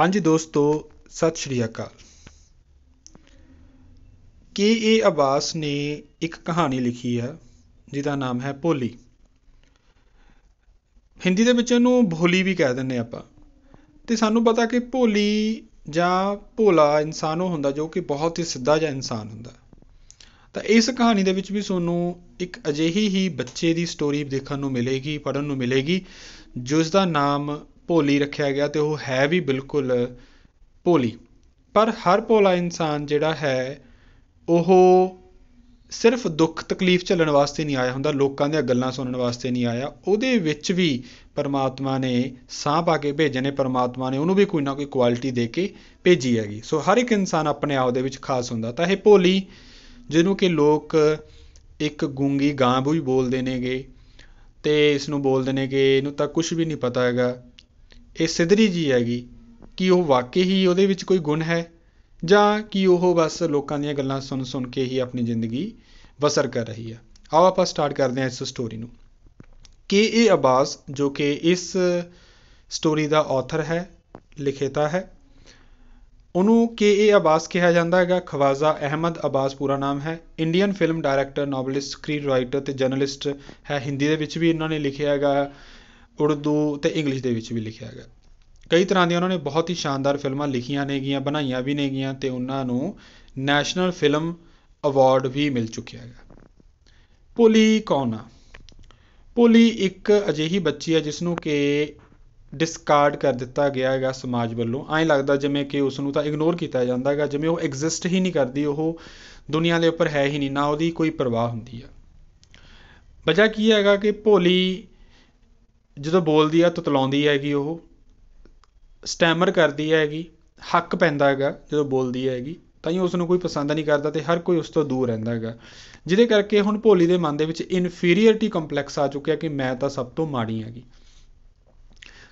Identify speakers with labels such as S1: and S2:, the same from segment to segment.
S1: ਹਾਂਜੀ ਦੋਸਤੋ ਸਤਿ ਸ਼੍ਰੀ ਅਕਾਲ ਕੀ ਇਹ ਅਬਾਸ ਨੇ ਇੱਕ ਕਹਾਣੀ ਲਿਖੀ ਹੈ ਜਿਹਦਾ ਨਾਮ ਹੈ ਭੋਲੀ ਹਿੰਦੀ ਦੇ ਵਿੱਚ ਇਹਨੂੰ ਭੋਲੀ ਵੀ ਕਹਿ ਦਿੰਦੇ ਆਪਾਂ ਤੇ ਸਾਨੂੰ ਪਤਾ ਕਿ ਭੋਲੀ ਜਾਂ ਭੋਲਾ ਇਨਸਾਨ ਉਹ ਹੁੰਦਾ ਜੋ ਕਿ ਬਹੁਤ ਹੀ ਸਿੱਧਾ ਜਿਹਾ ਇਨਸਾਨ ਹੁੰਦਾ ਤਾਂ ਇਸ ਕਹਾਣੀ ਦੇ ਵਿੱਚ ਵੀ ਤੁਹਾਨੂੰ ਇੱਕ ਅਜਿਹੀ ਹੀ ਬੱਚੇ ਦੀ ਸਟੋਰੀ ਦੇਖਣ ਨੂੰ ਮਿਲੇਗੀ ਪੜਨ ਨੂੰ ਮਿਲੇਗੀ ਜਿਸ ਦਾ ਨਾਮ ਭੋਲੀ ਰੱਖਿਆ ਗਿਆ ਅਤੇ ਉਹ ਹੈ ਵੀ ਬਿਲਕੁਲ ਭੋਲੀ ਪਰ ਹਰ ਭੋਲਾ ਇਨਸਾਨ ਜਿਹੜਾ ਹੈ ਉਹ ਸਿਰਫ ਦੁੱਖ ਤਕਲੀਫ ਝੱਲਣ ਵਾਸਤੇ ਨਹੀਂ ਆਇਆ ਹੁੰਦਾ ਲੋਕਾਂ ਦੀਆਂ ਗੱਲਾਂ ਸੁਣਨ ਵਾਸਤੇ ਨਹੀਂ ਆਇਆ ਉਹਦੇ ਵਿੱਚ ਵੀ ਪਰਮਾਤਮਾ ਨੇ ਸਾਹ ਪਾ ਕੇ ਭੇਜੇ ਨੇ ਪਰਮਾਤਮਾ ਨੇ ਉਹਨੂੰ ਵੀ ਕੋਈ ਨਾ ਕੋਈ ਕੁਆਲਿਟੀ ਦੇ ਕੇ ਭੇਜੀ ਹੈਗੀ ਸੋ ਹਰ ਇੱਕ ਇਨਸਾਨ ਆਪਣੇ ਆਪ ਦੇ ਵਿੱਚ ਖਾਸ ਹੁੰਦਾ ਤਾਂ ਇਹ ਭੋਲੀ ਜਿਹਨੂੰ ਕਿ ਲੋਕ ਇੱਕ ਗੂੰਗੀ ਗਾਂ ਵੀ ਬੋਲਦੇ ਨੇਗੇ ਤੇ ਇਸ ਨੂੰ ਬੋਲਦੇ ਨੇ ਕਿ ਇਹਨੂੰ ਤਾਂ ਕੁਝ ਵੀ ਨਹੀਂ ਪਤਾ ਹੈਗਾ ਇਹ ਸਿਧਰੀ ਜੀ ਹੈਗੀ ਕਿ ਉਹ ਵਾਕਈ ਹੀ ਉਹਦੇ ਵਿੱਚ ਕੋਈ ਗੁਣ ਹੈ ਜਾਂ ਕਿ ਉਹ ਬਸ ਲੋਕਾਂ ਦੀਆਂ ਗੱਲਾਂ ਸੁਣ ਸੁਣ ਕੇ ਹੀ ਆਪਣੀ ਜ਼ਿੰਦਗੀ ਬਸਰ ਕਰ ਰਹੀ ਹੈ ਆਓ ਆਪਾਂ ਸਟਾਰਟ ਕਰਦੇ ਹਾਂ ਇਸ ਸਟੋਰੀ ਨੂੰ ਕੇ ਏ ਅਬਾਸ ਜੋ ਕਿ ਇਸ ਸਟੋਰੀ ਦਾ ਆਥਰ ਹੈ ਲਿਖੇਤਾ ਹੈ ਉਹਨੂੰ ਕੇ ਏ ਅਬਾਸ ਕਿਹਾ ਜਾਂਦਾ ਹੈਗਾ ਖਵਾਜ਼ਾ ਅਹਿਮਦ ਅਬਾਸ ਪੂਰਾ ਨਾਮ ਹੈ Indian film director novelist screen writer ਤੇ ਜਰਨਲਿਸਟ ਹੈ ਹਿੰਦੀ ਦੇ ਵਿੱਚ ਵੀ ਇਹਨਾਂ ਨੇ ਲਿਖਿਆ ਹੈਗਾ ਉਰਦੂ ਅਤੇ ਇੰਗਲਿਸ਼ ਦੇ ਵਿੱਚ ਵੀ ਲਿਖਿਆ ਹੈਗਾ ਕਈ ਤਰ੍ਹਾਂ ਦੀਆਂ ਉਹਨਾਂ ਨੇ ਬਹੁਤ ਹੀ ਸ਼ਾਨਦਾਰ ਫਿਲਮਾਂ ਲਿਖੀਆਂ ਨੇਗੀਆਂ ਬਣਾਈਆਂ ਵੀ ਨੇਗੀਆਂ ਅਤੇ ਉਹਨਾਂ ਨੂੰ ਨੈਸ਼ਨਲ ਫਿਲਮ ਅਵਾਰਡ ਵੀ ਮਿਲ ਚੁੱਕਿਆ ਹੈਗਾ ਭੋਲੀ ਕੌਣ ਆ ਭੋਲੀ ਇੱਕ ਅਜਿਹੀ ਬੱਚੀ ਹੈ ਜਿਸ ਨੂੰ ਕਿ ਡਿਸਕਾਰਡ ਕਰ ਦਿੱਤਾ ਗਿਆ ਹੈਗਾ ਸਮਾਜ ਵੱਲੋਂ ਐਂ ਲੱਗਦਾ ਜਿਵੇਂ ਕਿ ਉਸ ਨੂੰ ਤਾਂ ਇਗਨੋਰ ਕੀਤਾ ਜਾਂਦਾ ਹੈਗਾ ਜਿਵੇਂ ਉਹ ਐਗਜ਼ਿਸਟ ਹੀ ਨਹੀਂ ਕਰਦੀ ਉਹ ਦੁਨੀਆ ਦੇ ਉੱਪਰ ਹੈ ਹੀ ਨਹੀਂ ਨਾ ਉਹਦੀ ਕੋਈ ਪਰਵਾਹ ਹੁੰਦੀ ਆ ਵਜ੍ਹਾ ਕੀ ਹੈਗਾ ਕਿ ਭੋਲੀ ਜਦੋਂ ਬੋਲਦੀ ਹੈ ਤਤਲਾਉਂਦੀ ਹੈਗੀ ਉਹ ਸਟੈਮਰ ਕਰਦੀ ਹੈਗੀ ਹੱਕ ਪੈਂਦਾ ਹੈਗਾ ਜਦੋਂ ਬੋਲਦੀ ਹੈਗੀ ਤਾਂ ਹੀ ਉਸ ਨੂੰ ਕੋਈ ਪਸੰਦ ਨਹੀਂ ਕਰਦਾ ਅਤੇ ਹਰ ਕੋਈ ਉਸ ਤੋਂ ਦੂਰ ਰਹਿੰਦਾ ਹੈਗਾ ਜਿਹਦੇ ਕਰਕੇ ਹੁਣ ਭੋਲੀ ਦੇ ਮਨ ਦੇ ਵਿੱਚ ਇਨਫੀਰੀਅਰਟੀ ਕੰਪਲੈਕਸ ਆ ਚੁੱਕਿਆ ਕਿ ਮੈਂ ਤਾਂ ਸਭ ਤੋਂ ਮਾੜੀ ਹੈਗੀ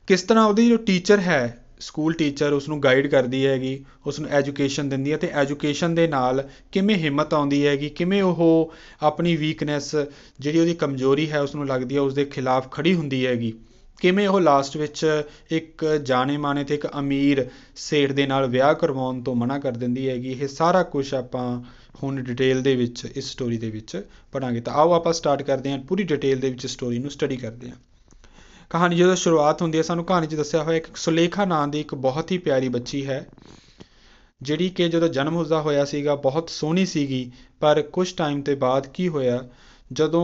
S1: ਕਿਸ ਤਰ੍ਹਾਂ ਉਹਦੀ ਜੋ ਟੀਚਰ ਹੈ ਸਕੂਲ ਟੀਚਰ ਉਸ ਨੂੰ ਗਾਈਡ ਕਰਦੀ ਹੈਗੀ ਉਸ ਨੂੰ ਐਜੂਕੇਸ਼ਨ ਦਿੰਦੀ ਹੈ ਅਤੇ ਐਜੂਕੇਸ਼ਨ ਦੇ ਨਾਲ ਕਿਵੇਂ ਹਿੰਮਤ ਆਉਂਦੀ ਹੈਗੀ ਕਿਵੇਂ ਉਹ ਆਪਣੀ ਵੀਕਨੈਸ ਜਿਹੜੀ ਉਹਦੀ ਕਮਜ਼ੋਰੀ ਹੈ ਉਸਨੂੰ ਲੱਗਦੀ ਹੈ ਉਸਦੇ ਖਿਲਾਫ ਖੜ੍ਹੀ ਹੁੰਦੀ ਹੈਗੀ ਕਿਵੇਂ ਉਹ ਲਾਸਟ ਵਿੱਚ ਇੱਕ ਜਾਣੇ ਮਾਣੇ ਅਤੇ ਇੱਕ ਅਮੀਰ ਸੇਠ ਦੇ ਨਾਲ ਵਿਆਹ ਕਰਵਾਉਣ ਤੋਂ ਮਨ੍ਹਾ ਕਰ ਦਿੰਦੀ ਹੈਗੀ ਇਹ ਸਾਰਾ ਕੁਝ ਆਪਾਂ ਹੁਣ ਡਿਟੇਲ ਦੇ ਵਿੱਚ ਇਸ ਸਟੋਰੀ ਦੇ ਵਿੱਚ ਪੜਾਂਗੇ ਤਾਂ ਆਓ ਆਪਾਂ ਸਟਾਰਟ ਕਰਦੇ ਹਾਂ ਪੂਰੀ ਡਿਟੇਲ ਦੇ ਵਿੱਚ ਸਟੋਰੀ ਨੂੰ ਸਟੱਡੀ ਕਰਦੇ ਹਾਂ ਕਹਾਣੀ ਜਦੋਂ ਸ਼ੁਰੂਆਤ ਹੁੰਦੀ ਹੈ ਸਾਨੂੰ ਕਹਾਣੀ 'ਚ ਦੱਸਿਆ ਹੋਇਆ ਇੱਕ ਸੁਲੇਖਾ ਨਾਂ ਦੀ ਇੱਕ ਬਹੁਤ ਹੀ ਪਿਆਰੀ ਬੱਚੀ ਹੈ ਜਿਹੜੀ ਕਿ ਜਦੋਂ ਜਨਮ ਉਸਦਾ ਹੋਇਆ ਸੀਗਾ ਬਹੁਤ ਸੋਹਣੀ ਸੀਗੀ ਪਰ ਕੁਝ ਟਾਈਮ ਤੋਂ ਬਾਅਦ ਕੀ ਹੋਇਆ ਜਦੋਂ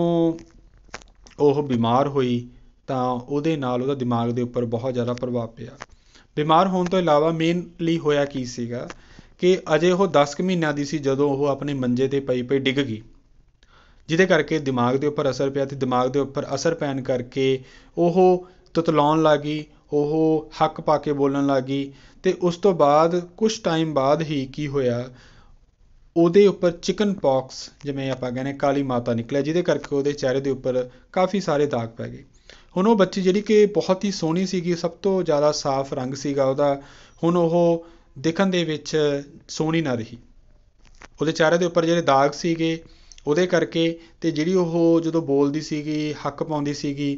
S1: ਉਹ ਬਿਮਾਰ ਹੋਈ ਤਾਂ ਉਹਦੇ ਨਾਲ ਉਹਦਾ ਦਿਮਾਗ ਦੇ ਉੱਪਰ ਬਹੁਤ ਜ਼ਿਆਦਾ ਪ੍ਰਭਾਵ ਪਿਆ ਬਿਮਾਰ ਹੋਣ ਤੋਂ ਇਲਾਵਾ ਮੇਨਲੀ ਹੋਇਆ ਕੀ ਸੀਗਾ ਕਿ ਅਜੇ ਉਹ 10 ਕੁ ਮਹੀਨਿਆਂ ਦੀ ਸੀ ਜਦੋਂ ਉਹ ਆਪਣੇ ਮੰਜੇ ਤੇ ਪਈ ਪਈ ਡਿੱਗ ਗਈ ਜਿਹਦੇ ਕਰਕੇ ਦਿਮਾਗ ਦੇ ਉੱਪਰ ਅਸਰ ਪਿਆ ਅਤੇ ਦਿਮਾਗ ਦੇ ਉੱਪਰ ਅਸਰ ਪੈਣ ਕਰਕੇ ਉਹ ਤੁਤਲਾਉਣ ਲੱਗ ਗਈ ਉਹ ਹੱਕ ਪਾ ਕੇ ਬੋਲਣ ਲੱਗ ਗਈ ਅਤੇ ਉਸ ਤੋਂ ਬਾਅਦ ਕੁਛ ਟਾਈਮ ਬਾਅਦ ਹੀ ਕੀ ਹੋਇਆ ਉਹਦੇ ਉੱਪਰ ਚਿਕਨ ਪੌਕਸ ਜਿਵੇਂ ਆਪਾਂ ਕਹਿੰਦੇ ਕਾਲੀ ਮਾਤਾ ਨਿਕਲਿਆ ਜਿਹਦੇ ਕਰਕੇ ਉਹਦੇ ਚਿਹਰੇ ਦੇ ਉੱਪਰ ਕਾਫੀ ਸਾਰੇ ਦਾਗ ਪੈ ਗਏ ਹੁਣ ਉਹ ਬੱਚੀ ਜਿਹੜੀ ਕਿ ਬਹੁਤ ਹੀ ਸੋਹਣੀ ਸੀਗੀ ਸਭ ਤੋਂ ਜ਼ਿਆਦਾ ਸਾਫ਼ ਰੰਗ ਸੀਗਾ ਉਹਦਾ ਹੁਣ ਉਹ ਦਿਖਣ ਦੇ ਵਿੱਚ ਸੋਹਣੀ ਨਾ ਰਹੀ ਉਹਦੇ ਚਿਹਰੇ ਦੇ ਉੱਪਰ ਜਿਹੜੇ ਦਾਗ ਸੀਗੇ ਉਹਦੇ ਕਰਕੇ ਅਤੇ ਜਿਹੜੀ ਉਹ ਜਦੋਂ ਬੋਲਦੀ ਸੀਗੀ ਹੱਕ ਪਾਉਂਦੀ ਸੀਗੀ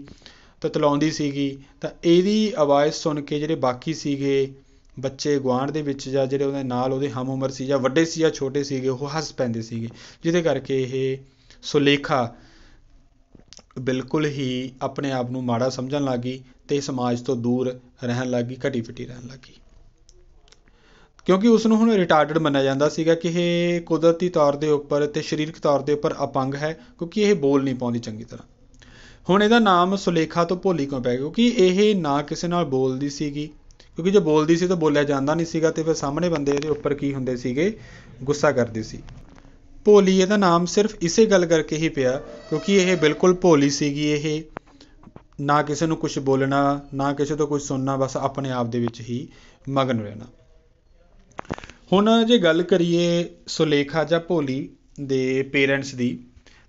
S1: ਤਤਲਾਉਂਦੀ ਸੀਗੀ ਤਾਂ ਇਹਦੀ ਆਵਾਜ਼ ਸੁਣ ਕੇ ਜਿਹੜੇ ਬਾਕੀ ਸੀਗੇ ਬੱਚੇ ਗੁਆਂਢ ਦੇ ਵਿੱਚ ਜਾਂ ਜਿਹੜੇ ਉਹਦੇ ਨਾਲ ਉਹਦੇ ਹਮ ਉਮਰ ਸੀ ਜਾਂ ਵੱਡੇ ਸੀ ਜਾਂ ਛੋਟੇ ਸੀਗੇ ਉਹ ਹੱਸ ਪੈਂਦੇ ਸੀਗੇ ਜਿਹਦੇ ਕਰਕੇ ਇਹ ਸੁਲੇਖਾ ਬਿਲਕੁਲ ਹੀ ਆਪਣੇ ਆਪ ਨੂੰ ਮਾੜਾ ਸਮਝਣ ਲੱਗ ਗਈ ਅਤੇ ਸਮਾਜ ਤੋਂ ਦੂਰ ਰਹਿਣ ਲੱਗ ਗਈ ਘਟੀ ਪਿਟੀ ਰਹਿਣ ਲੱਗ ਗਈ ਕਿਉਂਕਿ ਉਸ ਨੂੰ ਹੁਣ ਰਿਟਾਰਡਡ ਮੰਨਿਆ ਜਾਂਦਾ ਸੀਗਾ ਕਿ ਇਹ ਕੁਦਰਤੀ ਤੌਰ ਦੇ ਉੱਪਰ ਤੇ ਸਰੀਰਕ ਤੌਰ ਦੇ ਉੱਪਰ ਅਪੰਗ ਹੈ ਕਿਉਂਕਿ ਇਹ ਬੋਲ ਨਹੀਂ ਪਾਉਂਦੀ ਚੰਗੀ ਤਰ੍ਹਾਂ ਹੁਣ ਇਹਦਾ ਨਾਮ ਸੁਲੇਖਾ ਤੋਂ ਭੋਲੀ ਕਿਉਂ ਪੈ ਗਿਆ ਕਿਉਂਕਿ ਇਹ ਨਾ ਕਿਸੇ ਨਾਲ ਬੋਲਦੀ ਸੀਗੀ ਕਿਉਂਕਿ ਜੇ ਬੋਲਦੀ ਸੀ ਤਾਂ ਬੋਲਿਆ ਜਾਂਦਾ ਨਹੀਂ ਸੀਗਾ ਤੇ ਫਿਰ ਸਾਹਮਣੇ ਬੰਦੇ ਇਹਦੇ ਉੱਪਰ ਕੀ ਹੁੰਦੇ ਸੀਗੇ ਗੁੱਸਾ ਕਰਦੇ ਸੀ ਭੋਲੀ ਇਹਦਾ ਨਾਮ ਸਿਰਫ ਇਸੇ ਗੱਲ ਕਰਕੇ ਹੀ ਪਿਆ ਕਿਉਂਕਿ ਇਹ ਬਿਲਕੁਲ ਭੋਲੀ ਸੀਗੀ ਇਹ ਨਾ ਕਿਸੇ ਨੂੰ ਕੁਝ ਬੋਲਣਾ ਨਾ ਕਿਸੇ ਤੋਂ ਕੁਝ ਸੁਣਨਾ ਬਸ ਆਪਣੇ ਆਪ ਦੇ ਵਿੱਚ ਹੀ ਮਗਨ ਰਹਿਣਾ ਹੁਣ ਜੇ ਗੱਲ ਕਰੀਏ ਸੁਲੇਖਾ ਜਾਂ ਭੋਲੀ ਦੇ ਪੇਰੈਂਟਸ ਦੀ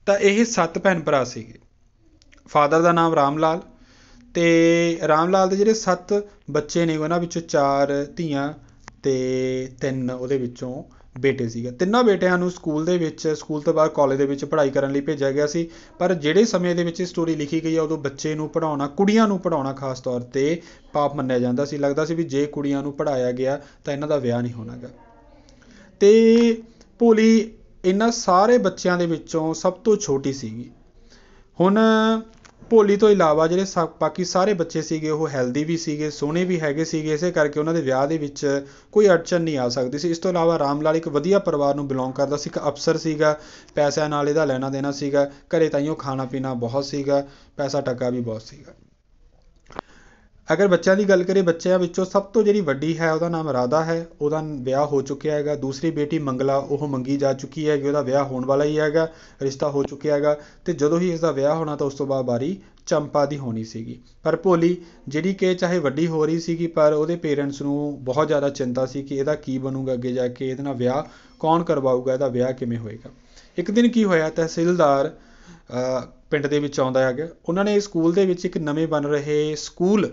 S1: ਤਾਂ ਇਹ ਸੱਤ ਭੈਣ ਭਰਾ ਸੀਗੇ ਫਾਦਰ ਦਾ ਨਾਮ ਰਾਮ ਲਾਲ ਤੇ ਰਾਮ ਲਾਲ ਦੇ ਜਿਹੜੇ ਸੱਤ ਬੱਚੇ ਨੇ ਉਹਨਾਂ ਵਿੱਚੋਂ ਚਾਰ ਧੀਆਂ ਤੇ ਤਿੰਨ ਉਹਦੇ ਵਿੱਚੋਂ ਬੇਟੇ ਸੀਗੇ ਤਿੰਨਾਂ ਬੇਟਿਆਂ ਨੂੰ ਸਕੂਲ ਦੇ ਵਿੱਚ ਸਕੂਲ ਤੋਂ ਬਾਅਦ ਕਾਲਜ ਦੇ ਵਿੱਚ ਪੜ੍ਹਾਈ ਕਰਨ ਲਈ ਭੇਜਿਆ ਗਿਆ ਸੀ ਪਰ ਜਿਹੜੇ ਸਮੇਂ ਦੇ ਵਿੱਚ ਇਹ ਸਟੋਰੀ ਲਿਖੀ ਗਈ ਹੈ ਉਦੋਂ ਬੱਚੇ ਨੂੰ ਪੜਾਉਣਾ ਕੁੜੀਆਂ ਨੂੰ ਪੜਾਉਣਾ ਖਾਸ ਤੌਰ ਤੇ ਪਾਪ ਮੰਨਿਆ ਜਾਂਦਾ ਸੀ ਲੱਗਦਾ ਸੀ ਵੀ ਜੇ ਕੁੜੀਆਂ ਨੂੰ ਪੜਾਇਆ ਗਿਆ ਤਾਂ ਇਹਨਾਂ ਦਾ ਵਿਆਹ ਨਹੀਂ ਹੋਣਾਗਾ ਤੇ ਭੋਲੀ ਇਹਨਾਂ ਸਾਰੇ ਬੱਚਿਆਂ ਦੇ ਵਿੱਚੋਂ ਸਭ ਤੋਂ ਛੋਟੀ ਸੀਗੀ ਹੁਣ ਭੋਲੀ ਤੋਂ ਇਲਾਵਾ ਜਿਹੜੇ ਬਾਕੀ ਸਾਰੇ ਬੱਚੇ ਸੀਗੇ ਉਹ ਹੈਲਦੀ ਵੀ ਸੀਗੇ ਸੋਹਣੇ ਵੀ ਹੈਗੇ ਸੀਗੇ ਇਸੇ ਕਰਕੇ ਉਹਨਾਂ ਦੇ ਵਿਆਹ ਦੇ ਵਿੱਚ ਕੋਈ ਅੜਚਨ ਨਹੀਂ ਆ ਸਕਦੀ ਸੀ ਇਸ ਤੋਂ ਇਲਾਵਾ ਰਾਮ ਲਾਲ ਇੱਕ ਵਧੀਆ ਪਰਿਵਾਰ ਨੂੰ ਬਿਲੋਂਗ ਕਰਦਾ ਸੀ ਇੱਕ ਅਫਸਰ ਸੀਗਾ ਪੈਸਿਆਂ ਨਾਲ ਇਹਦਾ ਲੈਣਾ ਦੇਣਾ ਸੀਗਾ ਘਰੇ ਤਾਂ ਉਹ ਖਾਣਾ ਪੀਣਾ ਬਹੁਤ ਸੀਗਾ ਪੈਸਾ ਟੱਕਾ ਵੀ ਬਹੁਤ ਸੀਗਾ ਅਗਰ ਬੱਚਿਆਂ ਦੀ ਗੱਲ ਕਰੀਏ ਬੱਚਿਆਂ ਵਿੱਚੋਂ ਸਭ ਤੋਂ ਜਿਹੜੀ ਵੱਡੀ ਹੈ ਉਹਦਾ ਨਾਮ ਰਾਧਾ ਹੈ ਉਹਦਾ ਵਿਆਹ ਹੋ ਚੁੱਕਿਆ ਹੈਗਾ ਦੂਸਰੀ ਬੇਟੀ ਮੰਗਲਾ ਉਹ ਮੰਗੀ ਜਾ ਚੁੱਕੀ ਹੈ ਕਿ ਉਹਦਾ ਵਿਆਹ ਹੋਣ ਵਾਲਾ ਹੀ ਹੈਗਾ ਰਿਸ਼ਤਾ ਹੋ ਚੁੱਕਿਆ ਹੈਗਾ ਤੇ ਜਦੋਂ ਹੀ ਇਸਦਾ ਵਿਆਹ ਹੋਣਾ ਤਾਂ ਉਸ ਤੋਂ ਬਾਅਦ ਬਾਰੀ ਚੰਪਾ ਦੀ ਹੋਣੀ ਸੀਗੀ ਪਰ ਭੋਲੀ ਜਿਹੜੀ ਕਿ ਚਾਹੇ ਵੱਡੀ ਹੋ ਰਹੀ ਸੀਗੀ ਪਰ ਉਹਦੇ ਪੇਰੈਂਟਸ ਨੂੰ ਬਹੁਤ ਜ਼ਿਆਦਾ ਚਿੰਤਾ ਸੀ ਕਿ ਇਹਦਾ ਕੀ ਬਣੂਗਾ ਅੱਗੇ ਜਾ ਕੇ ਇਹਦਾ ਵਿਆਹ ਕੌਣ ਕਰਵਾਊਗਾ ਇਹਦਾ ਵਿਆਹ ਕਿਵੇਂ ਹੋਏਗਾ ਇੱਕ ਦਿਨ ਕੀ ਹੋਇਆ ਤਹਿਸੀਲਦਾਰ ਪਿੰਡ ਦੇ ਵਿੱਚ ਆਉਂਦਾ ਹੈਗਾ ਉਹਨਾਂ ਨੇ ਸਕੂਲ ਦੇ ਵਿੱਚ ਇੱਕ ਨਵੇਂ ਬਣ ਰਹੇ ਸਕੂਲ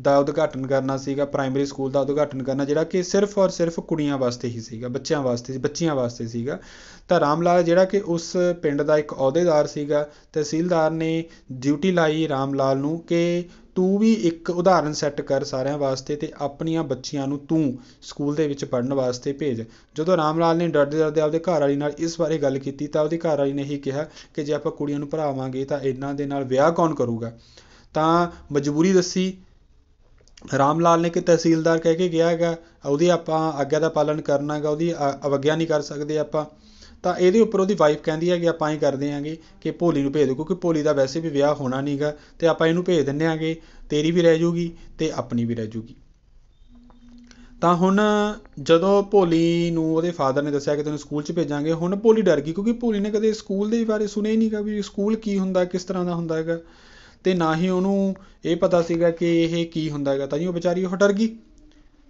S1: ਦਾ ਉਦਘਾਟਨ ਕਰਨਾ ਸੀਗਾ ਪ੍ਰਾਇਮਰੀ ਸਕੂਲ ਦਾ ਉਦਘਾਟਨ ਕਰਨਾ ਜਿਹੜਾ ਕਿ ਸਿਰਫ ਔਰ ਸਿਰਫ ਕੁੜੀਆਂ ਵਾਸਤੇ ਹੀ ਸੀਗਾ ਬੱਚਿਆਂ ਵਾਸਤੇ ਬੱਚੀਆਂ ਵਾਸਤੇ ਸੀਗਾ ਤਾਂ ਰਾਮ ਲਾਲ ਜਿਹੜਾ ਕਿ ਉਸ ਪਿੰਡ ਦਾ ਇੱਕ ਅਹੁਦੇਦਾਰ ਸੀਗਾ ਤਹਿਸੀਲਦਾਰ ਨੇ ਡਿਊਟੀ ਲਾਈ ਰਾਮ ਲਾਲ ਨੂੰ ਕਿ ਤੂੰ ਵੀ ਇੱਕ ਉਦਾਹਰਨ ਸੈੱਟ ਕਰ ਸਾਰਿਆਂ ਵਾਸਤੇ ਤੇ ਆਪਣੀਆਂ ਬੱਚੀਆਂ ਨੂੰ ਤੂੰ ਸਕੂਲ ਦੇ ਵਿੱਚ ਪੜ੍ਹਨ ਵਾਸਤੇ ਭੇਜ ਜਦੋਂ ਰਾਮ ਲਾਲ ਨੇ ਡਰਦੇ ਡਰਦੇ ਆਪਦੇ ਘਰ ਵਾਲੀ ਨਾਲ ਇਸ ਬਾਰੇ ਗੱਲ ਕੀਤੀ ਤਾਂ ਉਹਦੀ ਘਰ ਵਾਲੀ ਨੇ ਹੀ ਕਿਹਾ ਕਿ ਜੇ ਆਪਾਂ ਕੁੜੀਆਂ ਨੂੰ ਪੜ੍ਹਾਵਾਂਗੇ ਤਾਂ ਇਹਨਾਂ ਦੇ ਨਾਲ ਵਿਆਹ ਕੌਣ ਕਰੂਗਾ ਤਾਂ ਮਜਬੂਰੀ ਦੱਸੀ ਰਾਮ ਲਾਲ ਨੇ ਕਿ ਤਹਿਸੀਲਦਾਰ ਕਹਿ ਕੇ ਗਿਆ ਹੈਗਾ ਉਹਦੀ ਆਪਾਂ ਆਗਿਆ ਦਾ ਪਾਲਣ ਕਰਨਾ ਹੈਗਾ ਉਹਦੀ ਅ ਨਹੀਂ ਕਰ ਸਕਦੇ ਆਪਾਂ ਤਾਂ ਇਹਦੇ ਉੱਪਰ ਉਹਦੀ ਵਾਈਫ ਕਹਿੰਦੀ ਹੈ ਕਿ ਆਪਾਂ ਐਂ ਕਰਦੇ ਆਂਗੇ ਕਿ ਭੋਲੀ ਨੂੰ ਭੇਜ ਦਿਓ ਕਿਉਂਕਿ ਭੋਲੀ ਦਾ ਵੈਸੇ ਵੀ ਵਿਆਹ ਹੋਣਾ ਨਹੀਂਗਾ ਅਤੇ ਆਪਾਂ ਇਹਨੂੰ ਭੇਜ ਦਿੰਦੇ ਆਂਗੇ ਤੇਰੀ ਵੀ ਰਹਿ ਜੂਗੀ ਅਤੇ ਆਪਣੀ ਵੀ ਰਹਿ ਜੂਗੀ ਤਾਂ ਹੁਣ ਜਦੋਂ ਭੋਲੀ ਨੂੰ ਉਹਦੇ ਫਾਦਰ ਨੇ ਦੱਸਿਆ ਕਿ ਤੈਨੂੰ ਸਕੂਲ 'ਚ ਭੇਜਾਂਗੇ ਹੁਣ ਭੋਲੀ ਡਰ ਗਈ ਕਿਉਂਕਿ ਭੋਲੀ ਨੇ ਕਦੇ ਸਕੂਲ ਦੇ ਬਾਰੇ ਸੁਣਿਆ ਹੀ ਨਹੀਂਗਾ ਵੀ ਸਕੂਲ ਕੀ ਹੁੰਦਾ ਕਿਸ ਤਰ੍ਹਾਂ ਦਾ ਹੁੰਦਾ ਹੈਗਾ ਅਤੇ ਨਾ ਹੀ ਉਹਨੂੰ ਇਹ ਪਤਾ ਸੀਗਾ ਕਿ ਇਹ ਕੀ ਹੁੰਦਾ ਹੈਗਾ ਤਾਂ ਵਿਚਾਰੀ ਉਹ ਡਰ ਗਈ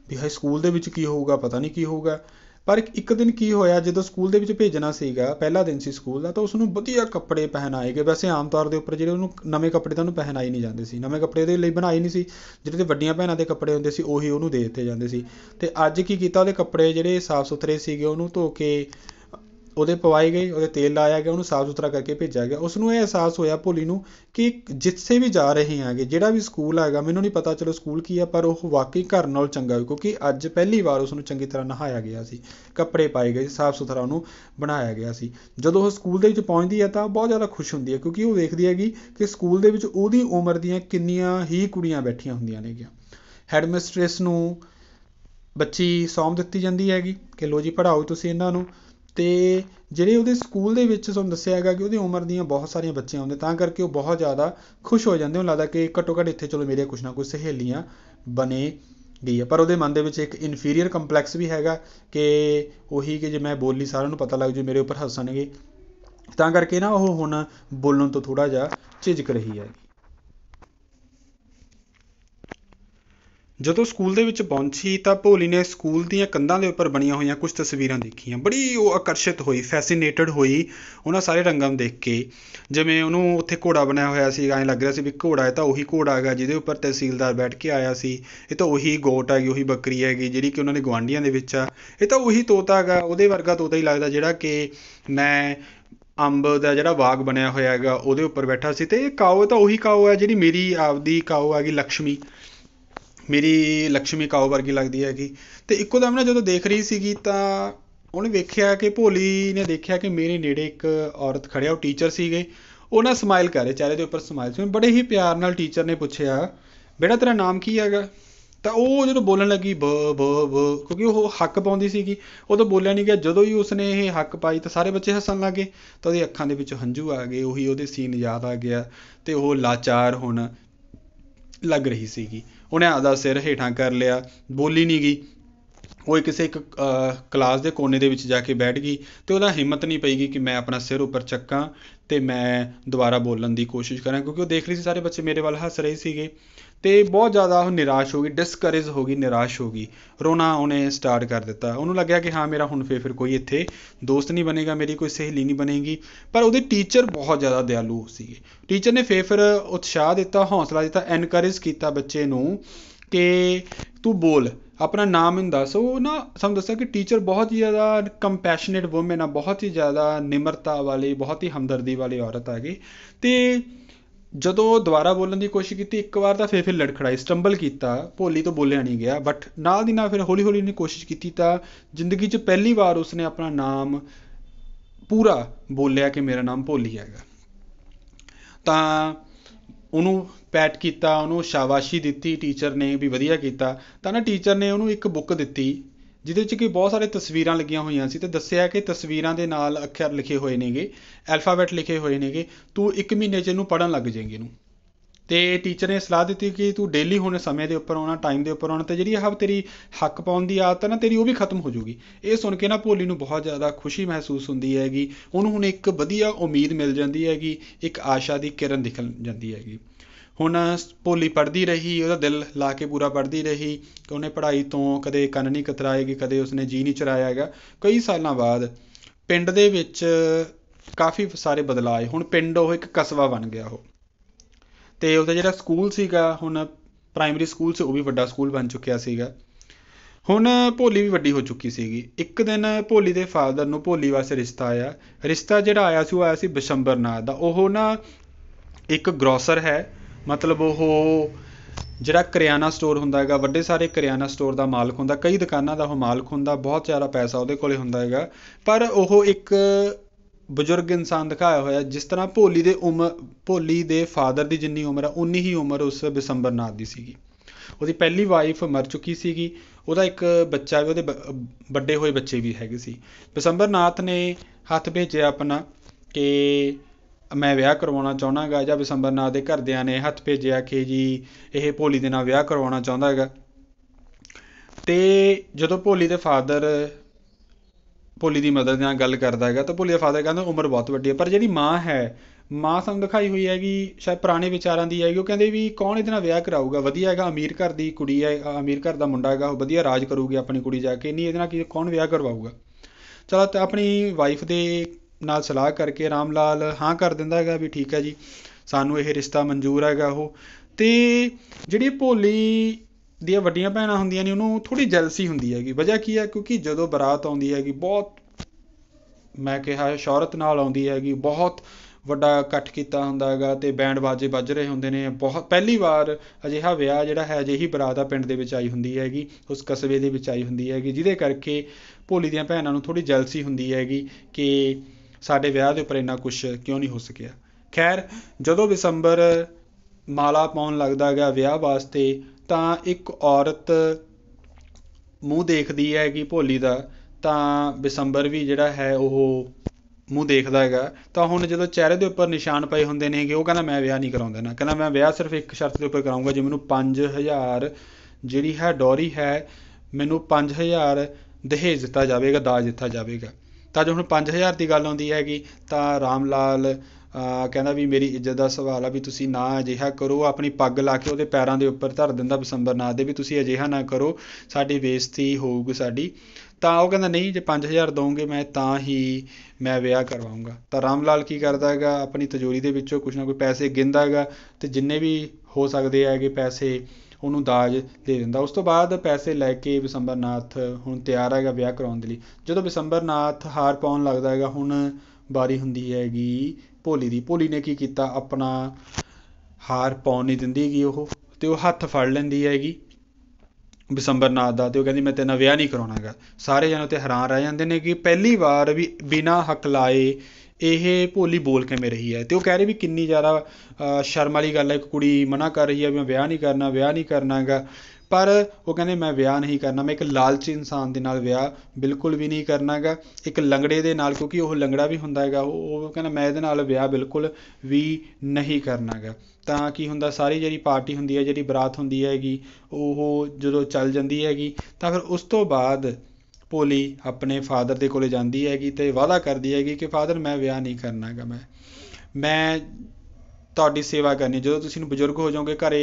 S1: ਵੀ ਹਾਏ ਸਕੂਲ ਦੇ ਵਿੱਚ ਕੀ ਹੋਊਗਾ ਪਤਾ ਨਹੀਂ ਕੀ ਹੋਊਗਾ ਪਰ ਇੱਕ ਦਿਨ ਕੀ ਹੋਇਆ ਜਦੋਂ ਸਕੂਲ ਦੇ ਵਿੱਚ ਭੇਜਣਾ ਸੀਗਾ ਪਹਿਲਾ ਦਿਨ ਸੀ ਸਕੂਲ ਦਾ ਤਾਂ ਉਸ ਨੂੰ ਵਧੀਆ ਕੱਪੜੇ ਪਹਿਨਾਏ ਗਏ ਵੈਸੇ ਆਮ ਤੌਰ ਦੇ ਉੱਪਰ ਜਿਹੜੇ ਉਹਨੂੰ ਨਵੇਂ ਕੱਪੜੇ ਤਾਂ ਉਹਨੂੰ ਪਹਿਨਾਏ ਨਹੀਂ ਜਾਂਦੇ ਸੀ ਨਵੇਂ ਕੱਪੜੇ ਦੇ ਲਈ ਬਣਾਏ ਨਹੀਂ ਸੀ ਜਿਹੜੇ ਤੇ ਵੱਡੀਆਂ ਭੈਣਾਂ ਦੇ ਕੱਪੜੇ ਹੁੰਦੇ ਸੀ ਉਹੀ ਉਹਨੂੰ ਦੇ ਦਿੱਤੇ ਜਾਂਦੇ ਸੀ ਤੇ ਅੱਜ ਕੀ ਕੀਤਾ ਉਹਦੇ ਕੱਪੜੇ ਜਿਹੜੇ ਸਾਫ਼ ਸੁਥਰੇ ਸੀਗੇ ਉਹਨੂੰ ਧੋ ਕੇ ਉਹਦੇ ਪਵਾਏ ਗਏ ਉਹਦੇ ਤੇਲ ਲਾਇਆ ਗਿਆ ਉਹਨੂੰ ਸਾਫ਼ ਸੁਥਰਾ ਕਰਕੇ ਭੇਜਿਆ ਗਿਆ ਉਸ ਨੂੰ ਇਹ ਅਹਿਸਾਸ ਹੋਇਆ ਭੋਲੀ ਨੂੰ ਕਿ ਜਿੱਥੇ ਵੀ ਜਾ ਰਹੇ ਹਾਂਗੇ ਜਿਹੜਾ ਵੀ ਸਕੂਲ ਹੈਗਾ ਮੈਨੂੰ ਨਹੀਂ ਪਤਾ ਚਲੋ ਸਕੂਲ ਕੀ ਆ ਪਰ ਉਹ ਵਾਕਈ ਘਰ ਨਾਲ ਚੰਗਾ ਹੋਇਆ ਕਿਉਂਕਿ ਅੱਜ ਪਹਿਲੀ ਵਾਰ ਉਸ ਨੂੰ ਚੰਗੀ ਤਰ੍ਹਾਂ ਨਹਾਇਆ ਗਿਆ ਸੀ ਕੱਪੜੇ ਪਾਏ ਗਏ ਸਾਫ਼ ਸੁਥਰਾ ਉਹਨੂੰ ਬਣਾਇਆ ਗਿਆ ਸੀ ਜਦੋਂ ਉਹ ਸਕੂਲ ਦੇ ਵਿੱਚ ਪਹੁੰਚਦੀ ਹੈ ਤਾਂ ਬਹੁਤ ਜ਼ਿਆਦਾ ਖੁਸ਼ ਹੁੰਦੀ ਹੈ ਕਿਉਂਕਿ ਉਹ ਵੇਖਦੀ ਹੈਗੀ ਕਿ ਸਕੂਲ ਦੇ ਵਿੱਚ ਉਹਦੀ ਉਮਰ ਦੀਆਂ ਕਿੰਨੀਆਂ ਹੀ ਕੁੜੀਆਂ ਬੈਠੀਆਂ ਹੁੰਦੀਆਂ ਨੇਗੀਆਂ ਹੈਡਮਿਸਟ੍ਰੈਸ ਨੂੰ ਬੱਚੀ ਸੌਂਪ ਦਿੱਤੀ ਜਾਂਦੀ ਹੈਗੀ ਕਿ ਲੋ ਜੀ ਪੜਾਓ ਤੁਸੀਂ ਇਹਨਾਂ ਨੂੰ ਅਤੇ ਜਿਹੜੇ ਉਹਦੇ ਸਕੂਲ ਦੇ ਵਿੱਚ ਤੁਹਾਨੂੰ ਦੱਸਿਆ ਹੈਗਾ ਕਿ ਉਹਦੀ ਉਮਰ ਦੀਆਂ ਬਹੁਤ ਸਾਰੀਆਂ ਬੱਚੀਆਂ ਹੁੰਦੇ ਤਾਂ ਕਰਕੇ ਉਹ ਬਹੁਤ ਜ਼ਿਆਦਾ ਖੁਸ਼ ਹੋ ਜਾਂਦੇ ਉਹਨੂੰ ਲੱਗਦਾ ਕਿ ਘੱਟੋ ਘੱਟ ਇੱਥੇ ਚਲੋ ਮੇਰੀਆਂ ਕੁਛ ਨਾ ਕੁਛ ਸਹੇਲੀਆਂ ਬਣੇਗੀ ਪਰ ਉਹਦੇ ਮਨ ਦੇ ਵਿੱਚ ਇੱਕ ਇਨਫੀਰੀਅਰ ਕੰਪਲੈਕਸ ਵੀ ਹੈਗਾ ਕਿ ਉਹੀ ਕਿ ਜੇ ਮੈਂ ਬੋਲੀ ਸਾਰਿਆਂ ਨੂੰ ਪਤਾ ਲੱਗ ਜੂ ਮੇਰੇ ਉੱਪਰ ਹੱਸਣਗੇ ਤਾਂ ਕਰਕੇ ਨਾ ਉਹ ਹੁਣ ਬੋਲਣ ਤੋਂ ਥੋੜ੍ਹਾ ਜਿਹਾ ਝਿਜਕ ਰਹੀ ਹੈ ਜਦੋਂ ਸਕੂਲ ਦੇ ਵਿੱਚ ਪਹੁੰਚੀ ਤਾਂ ਭੋਲੀ ਨੇ ਸਕੂਲ ਦੀਆਂ ਕੰਧਾਂ ਦੇ ਉੱਪਰ ਬਣੀਆਂ ਹੋਈਆਂ ਕੁਝ ਤਸਵੀਰਾਂ ਦੇਖੀਆਂ ਬੜੀ ਉਹ ਆਕਰਸ਼ਿਤ ਹੋਈ ਫੈਸੀਨੇਟਡ ਹੋਈ ਉਹਨਾਂ ਸਾਰੇ ਰੰਗਾਂ ਨੂੰ ਦੇਖ ਕੇ ਜਿਵੇਂ ਉਹਨੂੰ ਉੱਥੇ ਘੋੜਾ ਬਣਾਇਆ ਹੋਇਆ ਸੀ ਐਂ ਲੱਗ ਰਿਹਾ ਸੀ ਵੀ ਘੋੜਾ ਇਹ ਤਾਂ ਉਹੀ ਘੋੜਾ ਹੈਗਾ ਜਿਹਦੇ ਉੱਪਰ ਤਹਿਸੀਲਦਾਰ ਬੈਠ ਕੇ ਆਇਆ ਸੀ ਇਹ ਤਾਂ ਉਹੀ ਗੋਟ ਹੈਗੀ ਉਹੀ ਬੱਕਰੀ ਹੈਗੀ ਜਿਹੜੀ ਕਿ ਉਹਨਾਂ ਦੇ ਗਵਾਂਢੀਆਂ ਦੇ ਵਿੱਚ ਆ ਇਹ ਤਾਂ ਉਹੀ ਤੋਤਾ ਹੈਗਾ ਉਹਦੇ ਵਰਗਾ ਤੋਤਾ ਹੀ ਲੱਗਦਾ ਜਿਹੜਾ ਕਿ ਮੈਂ ਅੰਬ ਦਾ ਜਿਹੜਾ ਬਾਗ ਬਣਿਆ ਹੋਇਆ ਹੈਗਾ ਉਹਦੇ ਉੱਪਰ ਬੈਠਾ ਸੀ ਤੇ ਇਹ ਕਾਓ ਤਾਂ ਉਹੀ ਕਾਓ ਹੈ ਜਿਹੜੀ ਮੇਰੀ ਆਪਦੀ ਕਾਓ ਹੈਗੀ ਲక్ష్ਮੀ ਮੇਰੀ ਲਕਸ਼ਮੀ ਕਾਓ ਵਰਗੀ ਲੱਗਦੀ ਹੈਗੀ ਅਤੇ ਇੱਕੋ ਦਮ ਨਾ ਜਦੋਂ ਦੇਖ ਰਹੀ ਸੀਗੀ ਤਾਂ ਉਹਨੇ ਵੇਖਿਆ ਕਿ ਭੋਲੀ ਨੇ ਦੇਖਿਆ ਕਿ ਮੇਰੇ ਨੇੜੇ ਇੱਕ ਔਰਤ ਖੜਿਆ ਉਹ ਟੀਚਰ ਸੀਗੇ ਉਹ ਨਾ ਸਮਾਈਲ ਕਰ ਰਹੇ ਚਿਹਰੇ ਦੇ ਉੱਪਰ ਸਮਾਈਲ ਸੀ ਬੜੇ ਹੀ ਪਿਆਰ ਨਾਲ ਟੀਚਰ ਨੇ ਪੁੱਛਿਆ ਬੇਟਾ ਤੇਰਾ ਨਾਮ ਕੀ ਹੈਗਾ ਤਾਂ ਉਹ ਜਦੋਂ ਬੋਲਣ ਲੱਗੀ ਬ ਬ ਬ ਕਿਉਂਕਿ ਉਹ ਹੱਕ ਪਾਉਂਦੀ ਸੀਗੀ ਉਦੋਂ ਬੋਲਿਆ ਨਹੀਂ ਗਿਆ ਜਦੋਂ ਹੀ ਉਸਨੇ ਇਹ ਹੱਕ ਪਾਈ ਤਾਂ ਸਾਰੇ ਬੱਚੇ ਹੱਸਣ ਲੱਗੇ ਤਾਂ ਉਹਦੀ ਅੱਖਾਂ ਦੇ ਵਿੱਚ ਹੰਝੂ ਆ ਗਏ ਉਹੀ ਉਹਦੇ ਸੀਨ ਯਾਦ ਆ ਗਿਆ ਤੇ ਉਹ ਲਾਚਾਰ ਹੁਣ ਲੱਗ ਰਹੀ ਸੀਗੀ ਉਹਨੇ ਆਦਾ ਸਿਰ ਹੇਠਾਂ ਕਰ ਲਿਆ ਬੋਲੀ ਨਹੀਂ ਗਈ ਉਹ ਕਿਸੇ ਇੱਕ ਕਲਾਸ ਦੇ ਕੋਨੇ ਦੇ ਵਿੱਚ ਜਾ ਕੇ ਬੈਠ ਗਈ ਤੇ ਉਹਦਾ ਹਿੰਮਤ ਨਹੀਂ ਪਈਗੀ ਕਿ ਮੈਂ ਆਪਣਾ ਸਿਰ ਉੱਪਰ ਚੱਕਾਂ ਤੇ ਮੈਂ ਦੁਬਾਰਾ ਬੋਲਣ ਦੀ ਕੋਸ਼ਿਸ਼ ਕਰਾਂ ਕਿਉਂਕਿ ਉਹ ਦੇਖ ਰਹੀ ਸੀ ਸਾਰੇ ਬੱਚੇ ਮੇਰੇ ਵੱਲ ਹੱਸ ਰਹੇ ਸੀਗੇ ਤੇ ਬਹੁਤ ਜ਼ਿਆਦਾ ਉਹ ਨਿਰਾਸ਼ ਹੋ ਗਈ ਡਿਸਕਰੇਜ ਹੋ ਗਈ ਨਿਰਾਸ਼ ਹੋ ਗਈ ਰੋਣਾ ਉਹਨੇ ਸਟਾਰਟ ਕਰ ਦਿੱਤਾ ਉਹਨੂੰ ਲੱਗਿਆ ਕਿ ਹਾਂ ਮੇਰਾ ਹੁਣ ਫੇ ਫਿਰ ਕੋਈ ਇੱਥੇ ਦੋਸਤ ਨਹੀਂ ਬਣੇਗਾ ਮੇਰੀ ਕੋਈ ਸਹੇਲੀ ਨਹੀਂ ਬਣੇਗੀ ਪਰ ਉਹਦੇ ਟੀਚਰ ਬਹੁਤ ਜ਼ਿਆਦਾ ਦਿਆਲੂ ਸੀਗੇ ਟੀਚਰ ਨੇ ਫੇ ਫਿਰ ਉਤਸ਼ਾਹ ਦਿੱਤਾ ਹੌਸਲਾ ਦਿੱਤਾ ਐਨਕਰੇਜ ਕੀਤਾ ਬੱਚੇ ਨੂੰ ਕਿ ਤੂੰ ਬੋਲ ਆਪਣਾ ਨਾਮ ਨੂੰ ਦੱਸ ਉਹ ਨਾ ਸਾਨੂੰ ਦੱਸਿਆ ਕਿ ਟੀਚਰ ਬਹੁਤ ਹੀ ਜ਼ਿਆਦਾ ਕੰਪੈਸ਼ਨੇਟ ਔਮਨ ਆ ਬਹੁਤ ਹੀ ਜ਼ਿਆਦਾ ਨਿਮਰਤਾ ਵਾਲੀ ਬਹੁਤ ਹੀ ਹਮਦਰਦੀ ਵਾਲੀ ਔਰਤ ਆ ਗਈ ਤੇ ਜਦੋਂ ਉਹ ਦੁਬਾਰਾ ਬੋਲਣ ਦੀ ਕੋਸ਼ਿਸ਼ ਕੀਤੀ ਇੱਕ ਵਾਰ ਤਾਂ ਫੇਰ ਫੇਰ ਲੜਖੜਾਈ ਸਟੰਬਲ ਕੀਤਾ ਭੋਲੀ ਤੋਂ ਬੋਲਿਆ ਨਹੀਂ ਗਿਆ ਬਟ ਨਾਲ ਦੀ ਨਾਲ ਫਿਰ ਹੌਲੀ ਹੌਲੀ ਉਹਨੇ ਕੋਸ਼ਿਸ਼ ਕੀਤੀ ਤਾਂ ਜ਼ਿੰਦਗੀ 'ਚ ਪਹਿਲੀ ਵਾਰ ਉਸਨੇ ਆਪਣਾ ਨਾਮ ਪੂਰਾ ਬੋਲਿਆ ਕਿ ਮੇਰਾ ਨਾਮ ਭੋਲੀ ਹੈਗਾ ਤਾਂ ਉਹਨੂੰ ਪੈਟ ਕੀਤਾ ਉਹਨੂੰ ਸ਼ਾਬਾਸ਼ੀ ਦਿੱਤੀ ਟੀਚਰ ਨੇ ਵੀ ਵਧੀਆ ਕੀਤਾ ਤਾਂ ਨਾ ਟੀਚਰ ਨੇ ਉਹਨੂੰ ਇੱਕ ਬੁੱਕ ਦਿੱਤੀ ਜਿਹਦੇ 'ਚ ਕਿ ਬਹੁਤ ਸਾਰੇ ਤਸਵੀਰਾਂ ਲੱਗੀਆਂ ਹੋਈਆਂ ਸੀ ਤੇ ਦੱਸਿਆ ਕਿ ਤਸਵੀਰਾਂ ਦੇ ਨਾਲ ਅੱਖਰ ਲਿਖੇ ਹੋਏ ਨੇਗੇ ਐਲਫਾਬੈਟ ਲਿਖੇ ਹੋਏ ਨੇਗੇ ਤੂੰ ਇੱਕ ਮਹੀਨੇ 'ਚ ਇਹਨੂੰ ਪੜਨ ਲੱਗ ਜਾਏਂਗੀ ਇਹਨੂੰ ਤੇ ਟੀਚਰ ਨੇ ਸਲਾਹ ਦਿੱਤੀ ਕਿ ਤੂੰ ਡੇਲੀ ਹੁਣ ਸਮੇਂ ਦੇ ਉੱਪਰ ਆਉਣਾ ਟਾਈਮ ਦੇ ਉੱਪਰ ਆਉਣਾ ਤੇ ਜਿਹੜੀ ਹਵ ਤੇਰੀ ਹੱਕ ਪਾਉਣ ਦੀ ਆਦਤ ਹੈ ਨਾ ਤੇਰੀ ਉਹ ਵੀ ਖਤਮ ਹੋ ਜੂਗੀ ਇਹ ਸੁਣ ਕੇ ਨਾ ਭੋਲੀ ਨੂੰ ਬਹੁਤ ਜ਼ਿਆਦਾ ਖੁਸ਼ੀ ਮਹਿਸੂਸ ਹੁੰਦੀ ਹੈਗੀ ਉਹਨੂੰ ਹੁਣ ਇੱਕ ਵਧੀਆ ਉਮੀਦ ਮਿਲ ਜਾਂਦੀ ਹੈਗੀ ਇੱਕ ਆਸ਼ਾ ਦੀ ਕਿਰਨ ਦਿਖਣ ਜਾਂਦੀ ਹੈਗੀ ਹੁਣ ਭੋਲੀ ਪੜ੍ਹਦੀ ਰਹੀ ਉਹਦਾ ਦਿਲ ਲਾ ਕੇ ਪੂਰਾ ਪੜ੍ਹਦੀ ਰਹੀ ਉਹਨੇ ਪੜ੍ਹਾਈ ਤੋਂ ਕਦੇ ਕੰਨ ਨਹੀਂ ਕਤਰਾਏ ਕਦੇ ਉਸਨੇ ਜੀਅ ਨਹੀਂ ਚੁਰਾਇਆ ਹੈਗਾ ਕਈ ਸਾਲਾਂ ਬਾਅਦ ਪਿੰਡ ਦੇ ਵਿੱਚ ਕਾਫੀ ਸਾਰੇ ਬਦਲਾਅ ਆਏ ਹੁਣ ਪਿੰਡ ਉਹ ਇੱਕ ਕਸਬਾ ਬਣ ਗਿਆ ਉਹ ਤੇ ਉਹਦਾ ਜਿਹੜਾ ਸਕੂਲ ਸੀਗਾ ਹੁਣ ਪ੍ਰਾਇਮਰੀ ਸਕੂਲ ਸੀ ਉਹ ਵੀ ਵੱਡਾ ਸਕੂਲ ਬਣ ਚੁੱਕਿਆ ਸੀਗਾ ਹੁਣ ਭੋਲੀ ਵੀ ਵੱਡੀ ਹੋ ਚੁੱਕੀ ਸੀਗੀ ਇੱਕ ਦਿਨ ਭੋਲੀ ਦੇ ਫਾਦਰ ਨੂੰ ਭੋਲੀ ਵਾਸਤੇ ਰਿਸ਼ਤਾ ਆਇਆ ਰਿਸ਼ਤਾ ਜਿਹੜਾ ਆਇਆ ਸੀ ਉਹ ਆਇਆ ਸੀ ਬਿਸ਼ੰਬਰ ਨਾਂ ਦਾ ਉਹ ਨਾ ਇੱਕ ਗਰੋਸਰ ਹੈ ਮਤਲਬ ਉਹ ਜਿਹੜਾ ਕਰਿਆਨਾ ਸਟੋਰ ਹੁੰਦਾ ਹੈਗਾ ਵੱਡੇ ਸਾਰੇ ਕਰਿਆਨਾ ਸਟੋਰ ਦਾ ਮਾਲਕ ਹੁੰਦਾ ਕਈ ਦੁਕਾਨਾਂ ਦਾ ਉਹ ਮਾਲਕ ਹੁੰਦਾ ਬਹੁਤ ਜ਼ਿਆਦਾ ਪੈਸਾ ਉਹਦੇ ਕੋਲੇ ਹੁੰਦਾ ਹੈਗਾ ਪਰ ਉਹ ਇੱਕ ਬਜ਼ੁਰਗ ਇਨਸਾਨ ਦਿਖਾਇਆ ਹੋਇਆ ਜਿਸ ਤਰ੍ਹਾਂ ਭੋਲੀ ਦੇ ਉਮਰ ਭੋਲੀ ਦੇ ਫਾਦਰ ਦੀ ਜਿੰਨੀ ਉਮਰ ਹੈ ਉਨੀ ਹੀ ਉਮਰ ਉਸ ਬਿਸੰਬਰ ਨਾਥ ਦੀ ਸੀਗੀ ਉਹਦੀ ਪਹਿਲੀ ਵਾਈਫ ਮਰ ਚੁੱਕੀ ਸੀਗੀ ਉਹਦਾ ਇੱਕ ਬੱਚਾ ਵੀ ਉਹਦੇ ਵੱਡੇ ਹੋਏ ਬੱਚੇ ਵੀ ਹੈਗੇ ਸੀ ਬਿਸੰਬਰ ਨਾਥ ਨੇ ਹੱਥ ਭੇਜਿਆ ਆਪਣਾ ਕਿ ਮੈਂ ਵਿਆਹ ਕਰਵਾਉਣਾ ਚਾਹੁੰਦਾ ਗਾ ਜਾਂ ਬਿਸੰਬਰ ਨਾਥ ਦੇ ਘਰਦਿਆਂ ਨੇ ਹੱਥ ਭੇਜਿਆ ਕਿ ਜੀ ਇਹ ਭੋਲੀ ਦੇ ਨਾਲ ਵਿਆਹ ਕਰਵਾਉਣਾ ਚਾਹੁੰਦਾ ਹੈਗਾ ਅਤੇ ਜਦੋਂ ਭੋਲੀ ਦੇ ਫਾਦਰ ਭੋਲੀ ਦੀ ਮਦਰ ਨਾਲ ਗੱਲ ਕਰਦਾ ਹੈਗਾ ਤਾਂ ਭੋਲੀ ਦਾ ਫਾਦਰ ਕਹਿੰਦਾ ਉਮਰ ਬਹੁਤ ਵੱਡੀ ਹੈ ਪਰ ਜਿਹੜੀ ਮਾਂ ਹੈ ਮਾਂ ਸਾਨੂੰ ਦਿਖਾਈ ਹੋਈ ਹੈਗੀ ਸ਼ਾਇਦ ਪੁਰਾਣੇ ਵਿਚਾਰਾਂ ਦੀ ਹੈਗੀ ਉਹ ਕਹਿੰਦੇ ਵੀ ਕੌਣ ਇਹਦੇ ਨਾਲ ਵਿਆਹ ਕਰਾਊਗਾ ਵਧੀਆ ਹੈਗਾ ਅਮੀਰ ਘਰ ਦੀ ਕੁੜੀ ਹੈ ਅਮੀਰ ਘਰ ਦਾ ਮੁੰਡਾ ਹੈਗਾ ਉਹ ਵਧੀਆ ਰਾਜ ਕਰੂਗੀ ਆਪਣੀ ਕੁੜੀ ਜਾ ਕੇ ਨਹੀਂ ਇਹਦੇ ਨਾਲ ਕਿ ਕੌਣ ਵਿਆਹ ਕਰਵਾਊਗਾ ਚਲੋ ਤੇ ਆਪਣੀ ਵਾਈਫ ਦੇ ਨਾਲ ਸਲਾਹ ਕਰਕੇ ਰਾਮ ਲਾਲ ਹਾਂ ਕਰ ਦਿੰਦਾ ਹੈਗਾ ਵੀ ਠੀਕ ਹੈ ਜੀ ਸਾਨੂੰ ਇਹ ਰਿਸ਼ਤਾ ਮਨਜ਼ੂਰ ਹੈਗਾ ਉਹ ਅਤੇ ਜਿਹੜੀ ਭੋਲੀ ਦੀਆਂ ਵੱਡੀਆਂ ਭੈਣਾਂ ਹੁੰਦੀਆਂ ਨੇ ਉਹਨੂੰ ਥੋੜ੍ਹੀ ਜੈਲਸੀ ਹੁੰਦੀ ਹੈਗੀ ਵਜ੍ਹਾ ਕੀ ਹੈ ਕਿਉਂਕਿ ਜਦੋਂ ਬਰਾਤ ਆਉਂਦੀ ਹੈਗੀ ਬਹੁਤ ਮੈਂ ਕਿਹਾ ਸ਼ੌਹਰਤ ਨਾਲ ਆਉਂਦੀ ਹੈਗੀ ਬਹੁਤ ਵੱਡਾ ਇਕੱਠ ਕੀਤਾ ਹੁੰਦਾ ਹੈਗਾ ਤੇ ਬੈਂਡ ਬਾਜੇ ਵੱਜ ਰਹੇ ਹੁੰਦੇ ਨੇ ਬਹੁਤ ਪਹਿਲੀ ਵਾਰ ਅਜਿਹਾ ਵਿਆਹ ਜਿਹੜਾ ਹੈ ਅਜਿਹੀ ਬਰਾਤ ਆ ਪਿੰਡ ਦੇ ਵਿੱਚ ਆਈ ਹੁੰਦੀ ਹੈਗੀ ਉਸ ਕਸਬੇ ਦੇ ਵਿੱਚ ਆਈ ਹੁੰਦੀ ਹੈਗੀ ਜਿਹਦੇ ਕਰਕੇ ਭੋਲੀ ਦੀਆਂ ਭੈਣਾਂ ਨੂੰ ਥੋੜੀ ਜੈਲਸੀ ਹੁੰਦੀ ਹੈਗੀ ਕਿ ਸਾਡੇ ਵਿਆਹ ਦੇ ਉੱਪਰ ਇੰਨਾ ਕੁਛ ਕਿਉਂ ਨਹੀਂ ਹੋ ਸਕਿਆ ਖੈਰ ਜਦੋਂ ਵਿਸੰਬਰ ਮਾਲਾ ਪਾਉਣ ਲੱਗਦਾ ਗਿਆ ਵਿਆਹ ਵਾਸਤੇ ਤਾਂ ਇੱਕ ਔਰਤ ਮੂੰਹ ਦੇਖਦੀ ਹੈ ਕਿ ਭੋਲੀ ਦਾ ਤਾਂ ਵਿਸੰਬਰ ਵੀ ਜਿਹੜਾ ਹੈ ਉਹ ਮੂੰਹ ਦੇਖਦਾ ਹੈਗਾ ਤਾਂ ਹੁਣ ਜਦੋਂ ਚਿਹਰੇ ਦੇ ਉੱਪਰ ਨਿਸ਼ਾਨ ਪਏ ਹੁੰਦੇ ਨੇ ਕਿ ਉਹ ਕਹਿੰਦਾ ਮੈਂ ਵਿਆਹ ਨਹੀਂ ਕਰਾਉਂਦਾ ਨਾ ਕਹਿੰਦਾ ਮੈਂ ਵਿਆਹ ਸਿਰਫ ਇੱਕ ਸ਼ਰਤ ਦੇ ਉੱਪਰ ਕਰਾਉਂਗਾ ਜੇ ਮੈਨੂੰ 5000 ਜਿਹੜੀ ਹੈ ਡੋਰੀ ਹੈ ਮੈਨੂੰ 5000 ਦਹੇਜ ਦਿੱਤਾ ਜਾਵੇਗਾ ਦਾਜ ਦਿੱਤਾ ਜਾਵੇਗਾ ਤਾਂ ਜੋ ਹੁਣ ਪੰਜ ਹਜ਼ਾਰ ਦੀ ਗੱਲ ਆਉਂਦੀ ਹੈਗੀ ਤਾਂ ਰਾਮ ਲਾਲ ਕਹਿੰਦਾ ਵੀ ਮੇਰੀ ਇੱਜ਼ਤ ਦਾ ਸਵਾਲ ਆ ਵੀ ਤੁਸੀਂ ਨਾ ਅਜਿਹਾ ਕਰੋ ਆਪਣੀ ਪੱਗ ਲਾ ਕੇ ਉਹਦੇ ਪੈਰਾਂ ਦੇ ਉੱਪਰ ਧਰ ਦਿੰਦਾ ਬਸੰਬਰ ਨਾਥ ਦੇ ਵੀ ਤੁਸੀਂ ਅਜਿਹਾ ਨਾ ਕਰੋ ਸਾਡੀ ਬੇਇੱਜ਼ਤੀ ਹੋਊਗੀ ਸਾਡੀ ਤਾਂ ਉਹ ਕਹਿੰਦਾ ਨਹੀਂ ਜੇ 5000 ਦੋਗੇ ਮੈਂ ਤਾਂ ਹੀ ਮੈਂ ਵਿਆਹ ਕਰਵਾਉਂਗਾ ਤਾਂ ਰਾਮ ਲਾਲ ਕੀ ਕਰਦਾ ਹੈਗਾ ਆਪਣੀ ਤਜੋਰੀ ਦੇ ਵਿੱਚੋਂ ਕੁਛ ਨਾ ਕੋਈ ਪੈਸੇ ਗਿੰਦਾ ਹੈਗਾ ਤੇ ਜਿੰਨੇ ਵੀ ਹੋ ਸਕਦੇ ਹੈਗੇ ਪੈਸੇ ਉਹਨੂੰ ਦਾਜ ਦੇ ਦਿੰਦਾ ਉਸ ਤੋਂ ਬਾਅਦ ਪੈਸੇ ਲੈ ਕੇ ਬਿਸੰਬਰ ਨਾਥ ਹੁਣ ਤਿਆਰ ਹੈਗਾ ਵਿਆਹ ਕਰਾਉਣ ਦੇ ਲਈ ਜਦੋਂ ਬਿਸੰਬਰ ਨਾਥ ਹਾਰ ਪਾਉਣ ਲੱਗਦਾ ਹੈਗਾ ਹੁਣ ਵਾਰੀ ਹੁੰਦੀ ਹੈਗੀ ਭੋਲੀ ਦੀ ਭੋਲੀ ਨੇ ਕੀ ਕੀਤਾ ਆਪਣਾ ਹਾਰ ਪਾਉਣ ਨਹੀਂ ਦਿੰਦੀ ਹੈਗੀ ਉਹ ਤੇ ਉਹ ਹੱਥ ਫੜ ਲੈਂਦੀ ਹੈਗੀ ਬਿਸੰਬਰ ਨਾਥ ਦਾ ਤੇ ਉਹ ਕਹਿੰਦੀ ਮੈਂ ਤੇਰੇ ਨਾਲ ਵਿਆਹ ਨਹੀਂ ਕਰਾਉਣਾਗਾ ਸਾਰੇ ਜਣੇ ਤੇ ਹੈਰਾਨ ਰਹਿ ਜਾਂਦੇ ਨੇ ਕਿ ਪਹਿਲੀ ਵਾਰ ਵੀ ਬਿਨਾ ਹੱਕ ਲਾਏ ਇਹ ਭੋਲੀ ਬੋਲ ਕਿਵੇਂ ਰਹੀ ਹੈ ਅਤੇ ਉਹ ਕਹਿ ਰਹੇ ਵੀ ਕਿੰਨੀ ਜ਼ਿਆਦਾ ਸ਼ਰਮ ਵਾਲੀ ਗੱਲ ਹੈ ਇੱਕ ਕੁੜੀ ਮਨ੍ਹਾ ਕਰ ਰਹੀ ਹੈ ਵੀ ਮੈਂ ਵਿਆਹ ਨਹੀਂ ਕਰਨਾ ਵਿਆਹ ਨਹੀਂ ਕਰਨਾ ਹੈਗਾ ਪਰ ਉਹ ਕਹਿੰਦੇ ਮੈਂ ਵਿਆਹ ਨਹੀਂ ਕਰਨਾ ਮੈਂ ਇੱਕ ਲਾਲਚੀ ਇਨਸਾਨ ਦੇ ਨਾਲ ਵਿਆਹ ਬਿਲਕੁਲ ਵੀ ਨਹੀਂ ਕਰਨਾ ਹੈਗਾ ਇੱਕ ਲੰਗੜੇ ਦੇ ਨਾਲ ਕਿਉਂਕਿ ਉਹ ਲੰਗੜਾ ਵੀ ਹੁੰਦਾ ਹੈਗਾ ਉਹ ਕਹਿੰਦਾ ਮੈਂ ਇਹਦੇ ਨਾਲ ਵਿਆਹ ਬਿਲਕੁਲ ਵੀ ਨਹੀਂ ਕਰਨਾ ਹੈਗਾ ਤਾਂ ਕੀ ਹੁੰਦਾ ਸਾਰੀ ਜਿਹੜੀ ਪਾਰਟੀ ਹੁੰਦੀ ਹੈ ਜਿਹੜੀ ਬਰਾਤ ਹੁੰਦੀ ਹੈਗੀ ਉਹ ਜਦੋਂ ਚੱਲ ਜਾਂਦੀ ਹੈਗੀ ਤਾਂ ਫਿਰ ਉਸ ਤੋਂ ਬਾਅਦ ਭੋਲੀ ਆਪਣੇ ਫਾਦਰ ਦੇ ਕੋਲ ਜਾਂਦੀ ਹੈਗੀ ਅਤੇ ਵਾਅਦਾ ਕਰਦੀ ਹੈਗੀ ਕਿ ਫਾਦਰ ਮੈਂ ਵਿਆਹ ਨਹੀਂ ਕਰਨਾ ਮੈਂ ਮੈਂ ਤੁਹਾਡੀ ਸੇਵਾ ਕਰਨੀ ਜਦੋਂ ਤੁਸੀਂ ਬਜ਼ੁਰਗ ਹੋ ਜਾਓਗੇ ਘਰੇ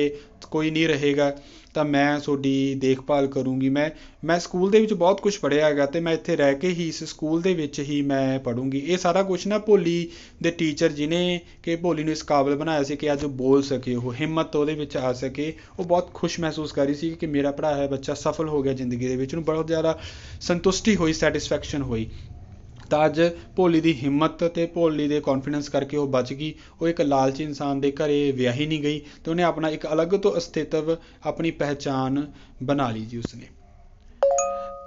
S1: ਕੋਈ ਨਹੀਂ ਰਹੇਗਾ ਤਾਂ ਮੈਂ ਤੁਹਾਡੀ ਦੇਖਭਾਲ ਕਰੂੰਗੀ ਮੈਂ ਮੈਂ ਸਕੂਲ ਦੇ ਵਿੱਚ ਬਹੁਤ ਕੁਝ ਪੜ੍ਹਿਆ ਹੈਗਾ ਅਤੇ ਮੈਂ ਇੱਥੇ ਰਹਿ ਕੇ ਹੀ ਇਸ ਸਕੂਲ ਦੇ ਵਿੱਚ ਹੀ ਮੈਂ ਪੜੂੰਗੀ ਇਹ ਸਾਰਾ ਕੁਝ ਨਾ ਭੋਲੀ ਦੇ ਟੀਚਰ ਜਿਨੇ ਕਿ ਭੋਲੀ ਨੂੰ ਇਸ ਕਾਬਲ ਬਣਾਇਆ ਸੀ ਕਿ ਅੱਜ ਉਹ ਬੋਲ ਸਕੇ ਉਹ ਹਿੰਮਤ ਉਹਦੇ ਵਿੱਚ ਆ ਸਕੇ ਉਹ ਬਹੁਤ ਖੁਸ਼ ਮਹਿਸੂਸ ਕਰ ਰਹੀ ਸੀ ਕਿ ਮੇਰਾ ਪੜ੍ਹਾਇਆ ਬੱਚਾ ਸਫਲ ਹੋ ਗਿਆ ਜ਼ਿੰਦਗੀ ਦੇ ਵਿੱਚ ਉਹਨੂੰ ਬਹੁਤ ਜ਼ਿਆਦਾ ਸੰਤੁਸ਼ਟੀ ਹੋਈ ਸੈਟੀਸਫੈਕਸ਼ਨ ਹੋਈ ਤਾਂ ਅੱਜ ਭੋਲੀ ਦੀ ਹਿੰਮਤ ਅਤੇ ਭੋਲੀ ਦੇ ਕੋਨਫੀਡੈਂਸ ਕਰਕੇ ਉਹ ਬਚ ਗਈ ਉਹ ਇੱਕ ਲਾਲਚੀ ਇਨਸਾਨ ਦੇ ਘਰ ਵਿਆਹੀ ਨਹੀਂ ਗਈ ਅਤੇ ਉਹਨੇ ਆਪਣਾ ਇੱਕ ਅਲੱਗ ਤੋਂ ਅਸਤਿਤਵ ਆਪਣੀ ਪਹਿਚਾਣ ਬਣਾ ਲਈ ਜੀ ਉਸਨੇ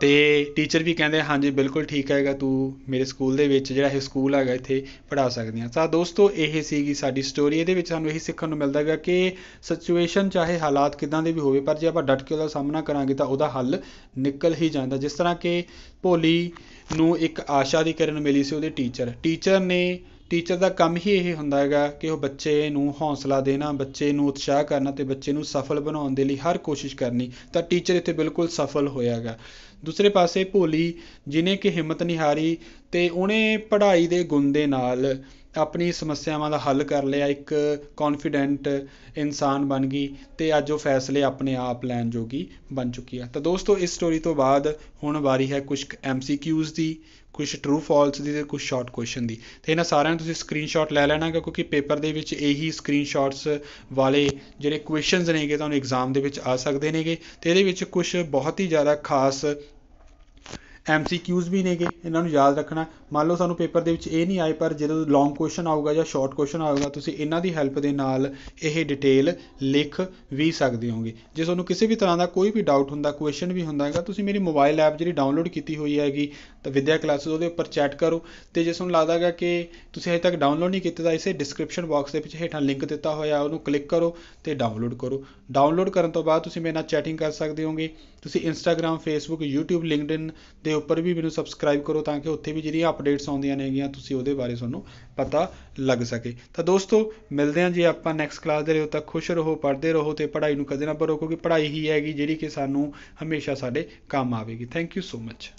S1: ਤੇ ਟੀਚਰ ਵੀ ਕਹਿੰਦੇ ਹਾਂਜੀ ਬਿਲਕੁਲ ਠੀਕ ਹੈਗਾ ਤੂੰ ਮੇਰੇ ਸਕੂਲ ਦੇ ਵਿੱਚ ਜਿਹੜਾ ਇਹ ਸਕੂਲ ਹੈਗਾ ਇੱਥੇ ਪੜਾ ਸਕਦੀ ਆ ਤਾਂ ਦੋਸਤੋ ਇਹ ਸੀਗੀ ਸਾਡੀ ਸਟੋਰੀ ਇਹਦੇ ਵਿੱਚ ਸਾਨੂੰ ਇਹੀ ਸਿੱਖਣ ਨੂੰ ਮਿਲਦਾ ਹੈਗਾ ਕਿ ਸਿਚੁਏਸ਼ਨ ਚਾਹੇ ਹਾਲਾਤ ਕਿਦਾਂ ਦੇ ਵੀ ਹੋਵੇ ਪਰ ਜੇ ਆਪਾਂ ਡਟ ਕੇ ਉਹਦਾ ਸਾਹਮਣਾ ਕਰਾਂਗੇ ਤਾਂ ਉਹਦਾ ਹੱਲ ਨਿਕਲ ਹੀ ਜਾਂਦਾ ਜਿਸ ਤਰ੍ਹਾਂ ਕਿ ਭੋਲੀ ਨੂੰ ਇੱਕ ਆਸ਼ਾ ਦੀ ਕਿਰਨ ਮਿਲੀ ਸੀ ਉਹਦੇ ਟੀਚਰ ਟੀਚਰ ਨੇ ਟੀਚਰ ਦਾ ਕੰਮ ਹੀ ਇਹ ਹੁੰਦਾ ਹੈਗਾ ਕਿ ਉਹ ਬੱਚੇ ਨੂੰ ਹੌਂਸਲਾ ਦੇਣਾ ਬੱਚੇ ਨੂੰ ਉਤਸ਼ਾਹ ਕਰਨਾ ਅਤੇ ਬੱਚੇ ਨੂੰ ਸਫਲ ਬਣਾਉਣ ਦੇ ਲਈ ਹਰ ਕੋਸ਼ਿਸ਼ ਕਰਨੀ ਤਾਂ ਟੀਚਰ ਇੱਥੇ ਬਿਲਕੁਲ ਸਫਲ ਹੋਇਆ ਹੈਗਾ ਦੂਸਰੇ ਪਾਸੇ ਭੋਲੀ ਜਿਹਨੇ ਕਿ ਹਿੰਮਤ ਨਹੀਂ ਹਾਰੀ ਅਤੇ ਉਹਨੇ ਪੜ੍ਹਾਈ ਦੇ ਗੁਣ ਦੇ ਨਾਲ ਆਪਣੀ ਸਮੱਸਿਆਵਾਂ ਦਾ ਹੱਲ ਕਰ ਲਿਆ ਇੱਕ ਕੋਨਫੀਡੈਂਟ ਇਨਸਾਨ ਬਣ ਗਈ ਅਤੇ ਅੱਜ ਉਹ ਫੈਸਲੇ ਆਪਣੇ ਆਪ ਲੈਣ ਜੋਗੀ ਬਣ ਚੁੱਕੀ ਆ ਤਾਂ ਦੋਸਤੋ ਇਸ ਸਟੋਰੀ ਤੋਂ ਬਾਅਦ ਹੁਣ ਵਾਰੀ ਹੈ ਕੁਛ ਕੁ ਸੀ ਕਿਊਜ਼ ਦੀ ਕੁਛ ਟਰੂ ਫਾਲਸ ਦੀ ਅਤੇ ਕੁਛ ਸ਼ਾਰਟ ਕੁਐਸਚਨ ਦੀ ਅਤੇ ਇਹਨਾਂ ਸਾਰਿਆਂ ਨੂੰ ਤੁਸੀਂ ਸਕਰੀਨਸ਼ਾਟ ਲੈ ਲੈਣਾ ਕਿਉਂਕਿ ਪੇਪਰ ਦੇ ਵਿੱਚ ਇਹੀ ਸਕਰੀਨਸ਼ਾਟਸ ਵਾਲੇ ਜਿਹੜੇ ਕੁਐਸਚਨਸ ਨੇਗੇ ਤੁਹਾਨੂੰ ਐਗਜ਼ਾਮ ਦੇ ਵਿੱਚ ਆ ਸਕਦੇ ਨੇਗੇ ਅਤੇ ਇਹਦੇ ਵਿੱਚ ਕੁਛ ਬਹੁਤ ਹੀ ਜ਼ਿਆਦਾ ਖਾਸ ਐਮਸੀਕਿਊਜ਼ ਸੀ ਕਿਊਜ਼ ਵੀ ਨੇਗੇ ਇਹਨਾਂ ਨੂੰ ਯਾਦ ਰੱਖਣਾ ਮੰਨ ਲਓ ਸਾਨੂੰ ਪੇਪਰ ਦੇ ਵਿੱਚ ਇਹ ਨਹੀਂ ਆਏ ਪਰ ਜਦੋਂ ਲੌਂਗ ਕੁਐਸਚਨ ਆਊਗਾ ਜਾਂ ਸ਼ਾਰਟ ਕੁਐਸਚਨ ਆਊਗਾ ਤੁਸੀਂ ਇਹਨਾਂ ਦੀ ਹੈਲਪ ਦੇ ਨਾਲ ਇਹ ਡਿਟੇਲ ਲਿਖ ਵੀ ਸਕਦੇ ਹੋਗੇ ਜੇ ਤੁਹਾਨੂੰ ਕਿਸੇ ਵੀ ਤਰ੍ਹਾਂ ਦਾ ਕੋਈ ਵੀ ਡਾਊਟ ਹੁੰਦਾ ਕੁਐਸਚਨ ਵੀ ਹੁੰਦਾ ਹੈਗਾ ਤੁਸੀਂ ਮੇਰੀ ਮੋਬਾਈਲ ਐਪ ਜਿਹੜੀ ਡਾਊਨਲੋਡ ਕੀਤੀ ਹੋਈ ਹੈਗੀ ਤਾਂ ਵਿਦਿਆ ਕਲਾਸਿਸ ਉਹਦੇ ਉੱਪਰ ਚੈਟ ਕਰੋ ਤੇ ਜੇ ਤੁਹਾਨੂੰ ਲੱਗਦਾ ਹੈਗਾ ਕਿ ਤੁਸੀਂ ਅਜੇ ਤੱਕ ਡਾਊਨਲੋਡ ਨਹੀਂ ਕੀਤਾ ਤਾਂ ਇਸੇ ਡਿਸਕ੍ਰਿਪਸ਼ਨ ਬਾਕਸ ਦੇ ਵਿੱਚ ਹੇਠਾਂ ਲਿੰਕ ਦਿੱਤਾ ਹੋਇਆ ਉਹਨੂੰ ਕਲਿੱਕ ਕਰੋ ਤੇ ਡਾਊਨਲੋਡ ਕਰੋ ਡਾਊਨਲੋਡ ਕਰਨ ਤੋਂ ਬਾਅਦ ਤੁਸੀਂ ਮੇਰੇ ਨਾਲ ਚੈਟਿੰਗ ਕਰ ਸਕਦੇ ਹੋਗੇ ਤੁਸੀਂ ਇੰਸਟਾਗ੍ਰਾਮ ਫੇਸਬੁੱਕ ਯੂਟਿਊਬ ਲਿੰਕਡਇਨ ਦੇ ਉੱਪਰ ਵੀ ਮੈਨੂੰ ਸਬਸਕ੍ਰਾਈਬ ਕਰੋ ਤਾਂ ਕਿ ਉੱਥੇ ਵੀ ਜਿਹੜੀਆਂ ਅਪਡੇਟਸ ਆਉਂਦੀਆਂ ਨੇਗੀਆਂ ਤੁਸੀਂ ਉਹਦੇ ਬਾਰੇ ਤੁਹਾਨੂੰ ਪਤਾ ਲੱਗ ਸਕੇ ਤਾਂ ਦੋਸਤੋ ਮਿਲਦੇ ਹਾਂ ਜੀ ਆਪਾਂ ਨੈਕਸਟ ਕਲਾਸ ਦੇ ਰਹੋ ਤਾਂ ਖੁਸ਼ ਰਹੋ ਪੜ੍ਹਦੇ ਰਹੋ ਤੇ ਪੜ੍ਹਾਈ ਨੂੰ ਕਦੇ ਨਾ ਭਰੋ ਕਿਉਂਕਿ ਪੜ੍ਹਾਈ ਹੀ ਹੈਗੀ ਜਿਹੜੀ ਕਿ ਸਾਨੂੰ ਹਮੇਸ਼ਾ ਸਾਡੇ ਕੰਮ ਆਵੇਗੀ ਥੈਂਕ ਯੂ ਸੋ ਮੱਚ